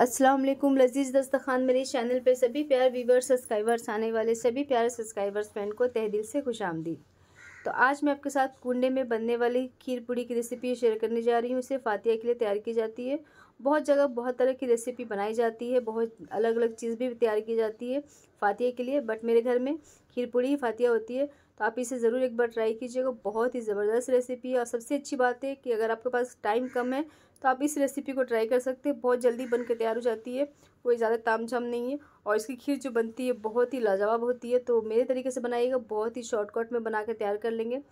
असलम लजीज दस्तखान मेरे चैनल पर सभी प्यार व्यूवर सब्सक्राइबर्स आने वाले सभी प्यार सब्सक्राइबर्स फ्रेंड को तह दिल से खुश आमदी तो आज मैं आपके साथ कुंडे में बनने वाली खीर पूड़ी की रेसिपी शेयर करने जा रही हूँ इसे फातिया के लिए तैयार की जाती है बहुत जगह बहुत तरह की रेसिपी बनाई जाती है बहुत अलग अलग चीज़ भी तैयार की जाती है फातिया के लिए बट मेरे घर में खीर पूड़ी ही फातिया होती है तो आप इसे ज़रूर एक बार ट्राई कीजिएगा बहुत ही ज़बरदस्त रेसिपी है और सबसे अच्छी बात है कि अगर आपके पास टाइम कम है तो आप इस रेसिपी को ट्राई कर सकते हैं बहुत जल्दी बन के तैयार हो जाती है कोई ज़्यादा झाम नहीं है और इसकी खीर जो बनती है बहुत ही लाजवाब होती है तो मेरे तरीके से बनाइएगा बहुत ही शॉर्टकट में बना के तैयार कर लेंगे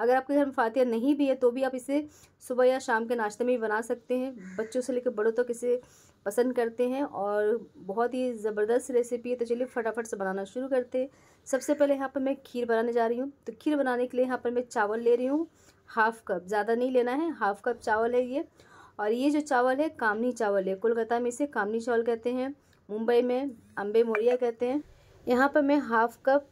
अगर आपके घर में फातिया नहीं भी है तो भी आप इसे सुबह या शाम के नाश्ते में भी बना सकते हैं बच्चों से लेकर बड़ों तक तो इसे पसंद करते हैं और बहुत ही ज़बरदस्त रेसिपी है तो चलिए फटाफट से बनाना शुरू करते हैं सबसे पहले यहाँ पर मैं खीर बनाने जा रही हूँ तो खीर बनाने के लिए यहाँ पर मैं चावल ले रही हूँ हाफ़ कप ज़्यादा नहीं लेना है हाफ़ कप चावल है ये और ये जो चावल है कामनी चावल है कोलकाता में इसे कामनी चावल कहते हैं मुंबई में अम्बे मोरिया कहते हैं यहाँ पर मैं हाफ़ कप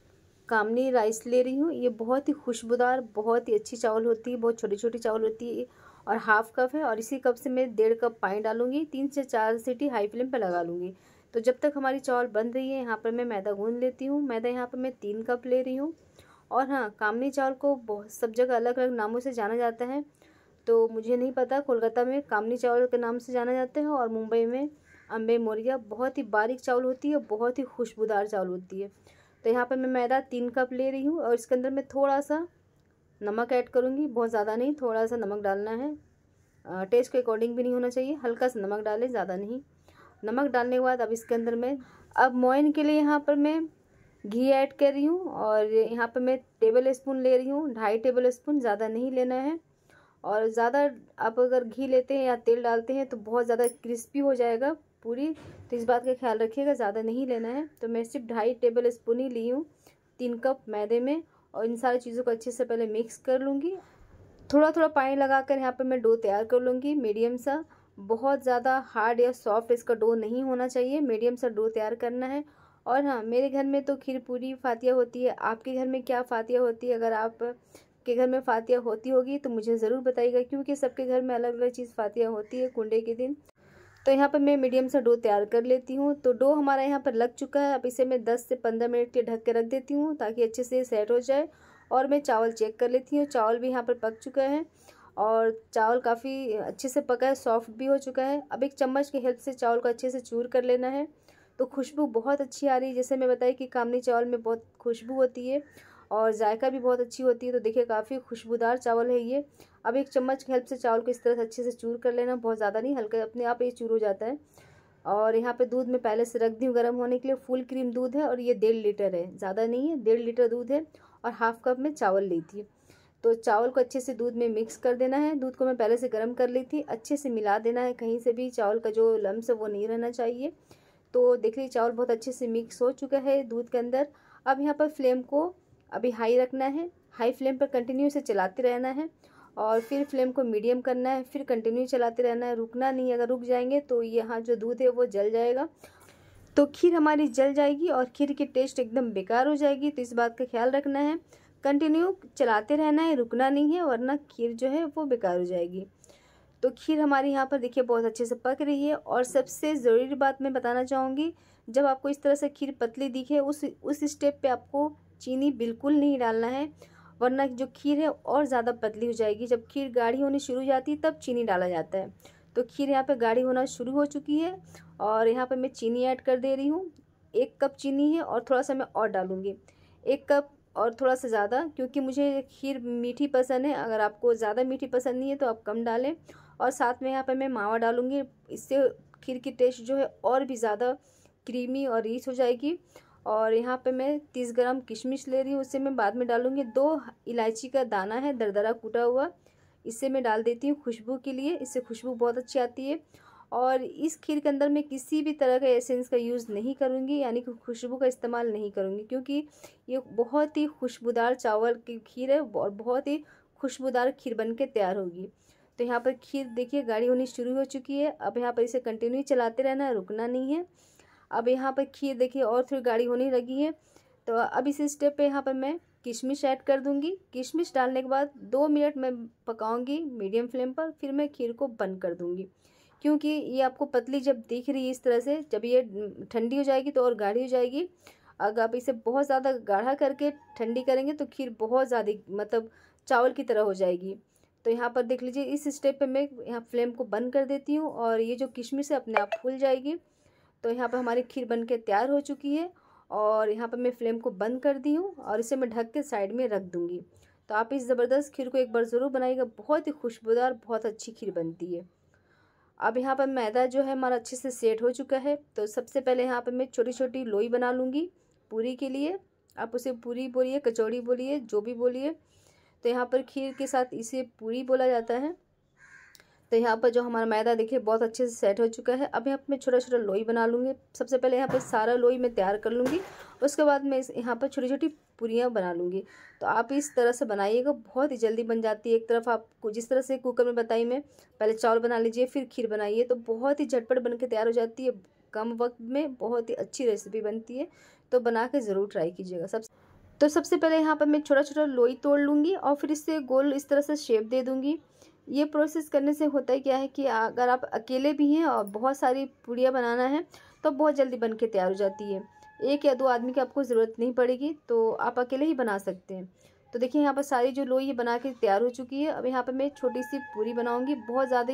कामनी राइस ले रही हूँ ये बहुत ही खुशबूदार बहुत ही अच्छी चावल होती है बहुत छोटी छोटी चावल होती है और हाफ कप है और इसी कप से मैं डेढ़ कप पानी डालूंगी तीन से चार सीटी हाई फ्लेम पर लगा लूँगी तो जब तक हमारी चावल बन रही है यहाँ पर मैं मैदा गूंद लेती हूँ मैदा यहाँ पर मैं तीन कप ले रही हूँ और हाँ कामनी चावल को बहुत सब जगह अलग अलग नामों से जाना जाता है तो मुझे नहीं पता कोलकाता में कामनी चावल के नाम से जाना जाता है और मुंबई में अम्बे मोरिया बहुत ही बारीक चावल होती है बहुत ही खुशबूदार चावल होती है तो यहाँ पर मैं मैदा तीन कप ले रही हूँ और इसके अंदर मैं थोड़ा सा नमक ऐड करूँगी बहुत ज़्यादा नहीं थोड़ा सा नमक डालना है टेस्ट के अकॉर्डिंग भी नहीं होना चाहिए हल्का सा नमक डालें ज़्यादा नहीं नमक डालने के बाद अब इसके अंदर मैं अब मोइन के लिए यहाँ पर मैं घी ऐड कर रही हूँ और यहाँ पर मैं टेबल स्पून ले रही हूँ ढाई टेबल स्पून ज़्यादा नहीं लेना है और ज़्यादा आप अगर घी लेते हैं या तेल डालते हैं तो बहुत ज़्यादा क्रिस्पी हो जाएगा पूरी तो इस बात का ख्याल रखिएगा ज़्यादा नहीं लेना है तो मैं सिर्फ ढाई टेबल स्पून ही ली हूँ तीन कप मैदे में और इन सारी चीज़ों को अच्छे से पहले मिक्स कर लूँगी थोड़ा थोड़ा पानी लगाकर यहाँ पर मैं डो तैयार कर लूँगी मीडियम सा बहुत ज़्यादा हार्ड या सॉफ्ट इसका डो नहीं होना चाहिए मीडियम सा डो तैयार करना है और हाँ मेरे घर में तो खीर पूरी फातिया होती है आपके घर में क्या फातिया होती है अगर आप के घर में फातिया होती होगी तो मुझे ज़रूर बताइएगा क्योंकि सबके घर में अलग अलग चीज़ फातिया होती है कुंडे के दिन तो यहाँ पर मैं मीडियम सा डो तैयार कर लेती हूँ तो डो हमारा यहाँ पर लग चुका है अब इसे मैं दस से पंद्रह मिनट के ढक के रख देती हूँ ताकि अच्छे से सेट हो जाए और मैं चावल चेक कर लेती हूँ चावल भी यहाँ पर पक चुका है और चावल काफ़ी अच्छे से पका है सॉफ्ट भी हो चुका है अब एक चम्मच की हेल्प से चावल को अच्छे से चूर कर लेना है तो खुशबू बहुत अच्छी आ रही है जैसे मैं बताई कि कामनी चावल में बहुत खुशबू होती है और जायका भी बहुत अच्छी होती है तो देखिए काफ़ी खुशबूदार चावल है ये अब एक चम्मच की हेल्प से चावल को इस तरह से अच्छे से चूर कर लेना बहुत ज़्यादा नहीं हल्का अपने आप ये चूर हो जाता है और यहाँ पे दूध मैं पहले से रख दी हूँ गर्म होने के लिए फुल क्रीम दूध है और ये डेढ़ लीटर है ज़्यादा नहीं है डेढ़ लीटर दूध है और हाफ कप में चावल ली थी तो चावल को अच्छे से दूध में मिक्स कर देना है दूध को मैं पहले से गर्म कर ली थी अच्छे से मिला देना है कहीं से भी चावल का जो लम्स है वो नहीं रहना चाहिए तो देख लीजिए चावल बहुत अच्छे से मिक्स हो चुका है दूध के अंदर अब यहाँ पर फ्लेम को अभी हाई रखना है हाई फ्लेम पर कंटिन्यू इसे चलाते रहना है और फिर फ्लेम को मीडियम करना है फिर कंटिन्यू चलाते रहना है रुकना नहीं अगर रुक जाएंगे तो यहाँ जो दूध है वो जल जाएगा तो खीर हमारी जल जाएगी और खीर की टेस्ट एकदम बेकार हो जाएगी तो इस बात का ख्याल रखना है कंटिन्यू चलाते रहना है रुकना नहीं है वरना खीर जो है वो बेकार हो जाएगी तो खीर हमारे यहाँ पर देखिए बहुत अच्छे से पक रही है और सबसे ज़रूरी बात मैं बताना चाहूँगी जब आपको इस तरह से खीर पतली दिखे उस उस स्टेप पे आपको चीनी बिल्कुल नहीं डालना है वरना जो खीर है और ज़्यादा पतली हो जाएगी जब खीर गाढ़ी होनी शुरू हो जाती है तब चीनी डाला जाता है तो खीर यहाँ पे गाढ़ी होना शुरू हो चुकी है और यहाँ पे मैं चीनी ऐड कर दे रही हूँ एक कप चीनी है और थोड़ा सा मैं और डालूँगी एक कप और थोड़ा सा ज़्यादा क्योंकि मुझे खीर मीठी पसंद है अगर आपको ज़्यादा मीठी पसंद नहीं है तो आप कम डालें और साथ में यहाँ पर मैं मावा डालूँगी इससे खीर की टेस्ट जो है और भी ज़्यादा क्रीमी और रीच हो जाएगी और यहाँ पे मैं तीस ग्राम किशमिश ले रही हूँ उसे मैं बाद में डालूँगी दो इलायची का दाना है दरदरा कूटा हुआ इसे मैं डाल देती हूँ खुशबू के लिए इससे खुशबू बहुत अच्छी आती है और इस खीर के अंदर मैं किसी भी तरह का एसेंस का यूज़ नहीं करूँगी यानी कि खुशबू का इस्तेमाल नहीं करूँगी क्योंकि ये बहुत ही खुशबूदार चावल की खीर है और बहुत ही खुशबूदार खीर बन के तैयार होगी तो यहाँ पर खीर देखिए गाड़ी होनी शुरू हो चुकी है अब यहाँ पर इसे कंटिन्यू चलाते रहना रुकना नहीं है अब यहाँ पर खीर देखिए और थोड़ी गाढ़ी होने लगी है तो अब इसी स्टेप पे यहाँ पर मैं किशमिश ऐड कर दूंगी किशमिश डालने के बाद दो मिनट मैं पकाऊंगी मीडियम फ्लेम पर फिर मैं खीर को बंद कर दूंगी क्योंकि ये आपको पतली जब दिख रही है इस तरह से जब ये ठंडी हो जाएगी तो और गाढ़ी हो जाएगी अगर आप इसे बहुत ज़्यादा गाढ़ा करके ठंडी करेंगे तो खीर बहुत ज़्यादा मतलब चावल की तरह हो जाएगी तो यहाँ पर देख लीजिए इस स्टेप पे मैं यहाँ फ्लेम को बंद कर देती हूँ और ये जो किशमिश है अपने आप फूल जाएगी तो यहाँ पर हमारी खीर बन के तैयार हो चुकी है और यहाँ पर मैं फ्लेम को बंद कर दी हूँ और इसे मैं ढक के साइड में रख दूँगी तो आप इस ज़बरदस्त खीर को एक बार ज़रूर बनाइएगा बहुत ही खुशबूदार बहुत अच्छी खीर बनती है अब यहाँ पर मैदा जो है हमारा अच्छे से सेट हो चुका है तो सबसे पहले यहाँ पर मैं छोटी छोटी लोई बना लूँगी पूरी के लिए आप उसे पूरी बोलिए कचौड़ी बोलिए जो भी बोलिए तो यहाँ पर खीर के साथ इसे पूरी बोला जाता है तो यहाँ पर जो हमारा मैदा देखिए बहुत अच्छे से सेट हो चुका है अब यहाँ पर मैं छोटा छोटा लोई बना लूँगी सबसे पहले यहाँ पर सारा लोई मैं तैयार कर लूँगी उसके बाद मैं यहाँ पर छोटी छोटी पूरियाँ बना लूँगी तो आप इस तरह से बनाइएगा बहुत ही जल्दी बन जाती है एक तरफ आपको जिस तरह से कुकर में बताई मैं पहले चावल बना लीजिए फिर खीर बनाइए तो बहुत ही झटपट बन के तैयार हो जाती है कम वक्त में बहुत ही अच्छी रेसिपी बनती है तो बना के ज़रूर ट्राई कीजिएगा सब तो सबसे पहले यहाँ पर मैं छोटा छोटा लोई तोड़ लूँगी और फिर इससे गोल इस तरह से शेप दे दूँगी ये प्रोसेस करने से होता है क्या है कि अगर आप अकेले भी हैं और बहुत सारी पूड़ियाँ बनाना है तो बहुत जल्दी बन के तैयार हो जाती है एक या दो आदमी की आपको ज़रूरत नहीं पड़ेगी तो आप अकेले ही बना सकते हैं तो देखिए यहाँ पर सारी जो लोई ये बना के तैयार हो चुकी है अब यहाँ पर मैं छोटी सी पूरी बनाऊँगी बहुत ज़्यादा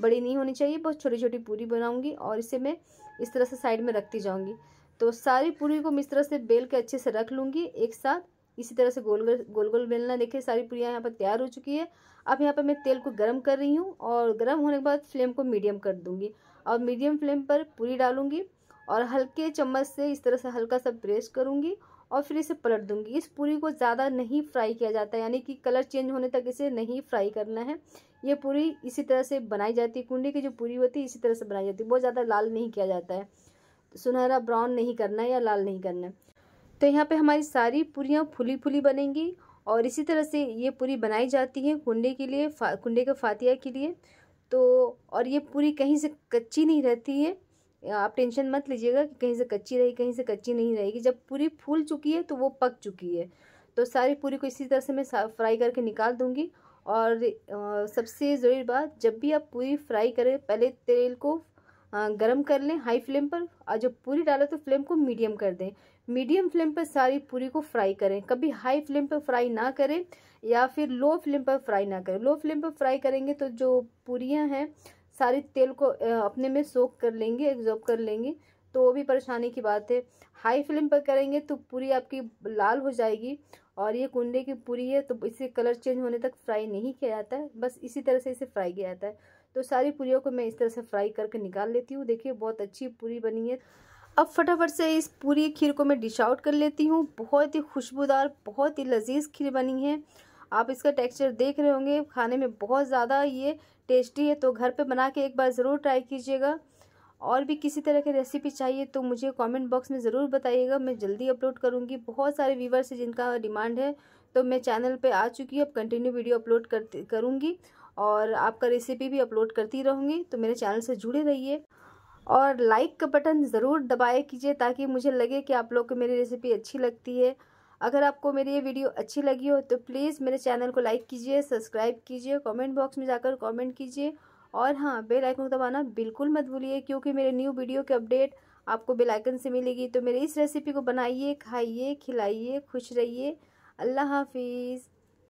बड़ी नहीं होनी चाहिए बहुत छोटी छोटी पूरी बनाऊँगी और इसे मैं इस तरह से साइड में रखती जाऊँगी तो सारी पूरी को मैं इस तरह से बेल के अच्छे से रख लूँगी एक साथ इसी तरह से गोल गोल गोल गोल बेलना देखिए सारी पूरियाँ यहाँ पर तैयार हो चुकी है अब यहाँ पर मैं तेल को गर्म कर रही हूँ और गर्म होने के बाद फ्लेम को मीडियम कर दूँगी और मीडियम फ्लेम पर पूरी डालूँगी और हल्के चम्मच से इस तरह से हल्का सा प्रेस करूँगी और फिर इसे पलट दूंगी इस पूरी को ज़्यादा नहीं फ्राई किया जाता है यानी कि कलर चेंज होने तक इसे नहीं फ्राई करना है ये पूरी इसी तरह से बनाई जाती है कुंडी की जो पूरी होती है इसी तरह से बनाई जाती है बहुत ज़्यादा लाल नहीं किया जाता है सुनहरा ब्राउन नहीं करना है या लाल नहीं करना है तो यहाँ पे हमारी सारी पूरियाँ फुली फुली बनेंगी और इसी तरह से ये पूरी बनाई जाती है कुंडे के लिए कुंडे के फातिया के लिए तो और ये पूरी कहीं से कच्ची नहीं रहती है आप टेंशन मत लीजिएगा कि कहीं से कच्ची रही कहीं से कच्ची नहीं रहेगी जब पूरी फूल चुकी है तो वो पक चुकी है तो सारी पूरी को इसी तरह से मैं फ्राई करके निकाल दूँगी और सबसे ज़रूरी बात जब भी आप पूरी फ्राई करें पहले तेल को गरम कर लें हाई फ्लेम पर और जब पूरी डालें तो फ्लेम को मीडियम कर दें मीडियम फ्लेम पर सारी पूरी को फ्राई करें कभी हाई फ्लेम पर फ्राई ना करें या फिर लो फ्लेम पर फ्राई ना करें लो फ्लेम पर फ्राई करेंगे तो जो पूरियाँ हैं सारी तेल को अपने में सोख कर लेंगे एब्जॉर्ब कर लेंगे तो वो भी परेशानी की बात है हाई फ्लेम पर करेंगे तो पूरी आपकी लाल हो जाएगी और ये कुंडे की पूरी है तो इसे कलर चेंज होने तक फ्राई नहीं किया जाता है बस इसी तरह से इसे फ्राई किया जाता है तो सारी पूरियों को मैं इस तरह से फ्राई करके निकाल लेती हूँ देखिए बहुत अच्छी पूरी बनी है अब फटाफट से इस पूरी खीर को मैं डिश आउट कर लेती हूँ बहुत ही खुशबूदार बहुत ही लजीज खीर बनी है आप इसका टेक्सचर देख रहे होंगे खाने में बहुत ज़्यादा ये टेस्टी है तो घर पे बना के एक बार ज़रूर ट्राई कीजिएगा और भी किसी तरह की रेसिपी चाहिए तो मुझे कमेंट बॉक्स में ज़रूर बताइएगा मैं जल्दी अपलोड करूँगी बहुत सारे व्यूवर्स हैं जिनका डिमांड है तो मैं चैनल पे आ चुकी हूँ अब कंटिन्यू वीडियो अपलोड कर करूँगी और आपका रेसिपी भी अपलोड करती रहूँगी तो मेरे चैनल से जुड़े रहिए और लाइक का बटन ज़रूर दबाए कीजिए ताकि मुझे लगे कि आप लोग को मेरी रेसिपी अच्छी लगती है अगर आपको मेरी ये वीडियो अच्छी लगी हो तो प्लीज़ मेरे चैनल को लाइक कीजिए सब्सक्राइब कीजिए कमेंट बॉक्स में जाकर कमेंट कीजिए और हाँ बेल आइकन दबाना बिल्कुल मत भूलिए क्योंकि मेरे न्यू वीडियो के अपडेट आपको बेल आइकन से मिलेगी तो मेरी इस रेसिपी को बनाइए खाइए खिलाइए खुश रहिए अल्लाह हाफिज़